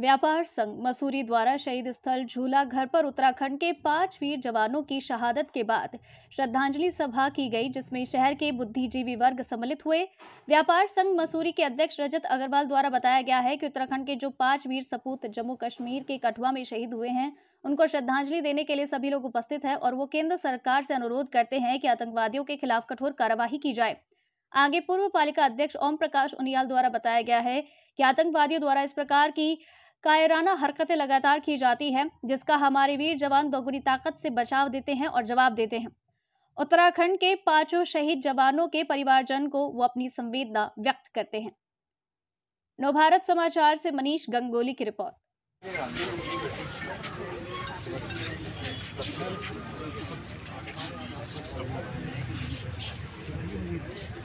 व्यापार संघ मसूरी द्वारा शहीद स्थल झूला घर पर उत्तराखंड के पांच वीर जवानों की शहादत के बाद श्रद्धांजलि सभा की गई जिसमें शहर के बुद्धिजीवी वर्ग सम्मिलित हुए व्यापार संघ मसूरी के अध्यक्ष रजत अग्रवाल द्वारा बताया गया है कि उत्तराखंड के जो पांच वीर सपूत जम्मू कश्मीर के कठुआ में शहीद हुए हैं उनको श्रद्धांजलि देने के लिए सभी लोग उपस्थित है और वो केंद्र सरकार से अनुरोध करते हैं कि आतंकवादियों के खिलाफ कठोर कार्यवाही की जाए आगे पूर्व पालिका अध्यक्ष ओम प्रकाश उनियाल द्वारा बताया गया है कि आतंकवादियों द्वारा इस प्रकार की कायराना हरकतें लगातार की जाती है जिसका हमारे वीर जवान दोगुनी ताकत से बचाव देते हैं और जवाब देते हैं उत्तराखंड के पांचों शहीद जवानों के परिवारजन को वो अपनी संवेदना व्यक्त करते हैं नवभारत समाचार से मनीष गंगोली की रिपोर्ट Thank you.